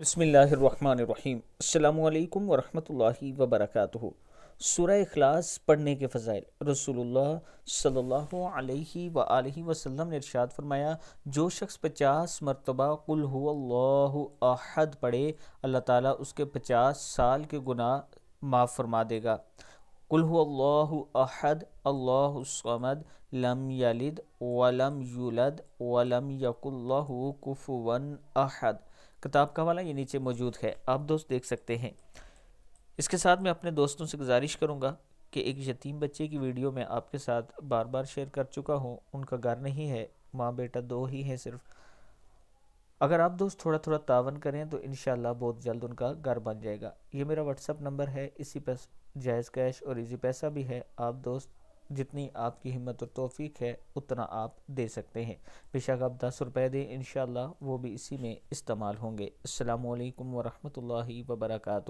बसमीम् अल्लाम वरहमतुल्लाहि वबरकातुहु सूरह अखलास पढ़ने के फ़ज़ाइल रसूल सल्ला अलैहि ने इरशाद फरमाया जो शख्स पचास मरतबा कुल अहद पढ़े अल्लाह ताला उसके पचास साल के गुनाह माफ़ फरमा देगा कुल अहद अल्लाहमद लम यलिद वलम यूलद वलम यकुल्लाफ़ कुफुवन अहद किताब का वाला ये नीचे मौजूद है आप दोस्त देख सकते हैं इसके साथ मैं अपने दोस्तों से गुजारिश करूँगा कि एक यतीम बच्चे की वीडियो मैं आपके साथ बार बार शेयर कर चुका हूँ उनका घर नहीं है माँ बेटा दो ही हैं सिर्फ अगर आप दोस्त थोड़ा थोड़ा तावन करें तो इन बहुत जल्द उनका घर बन जाएगा ये मेरा व्हाट्सअप नंबर है इसी पर जायज़ कैश और इजी पैसा भी है आप दोस्त जितनी आपकी हिम्मत और तोफ़ी है उतना आप दे सकते हैं बेशक आप दस रुपये दें इन वो भी इसी में इस्तेमाल होंगे अल्लाम वरहमल वर्का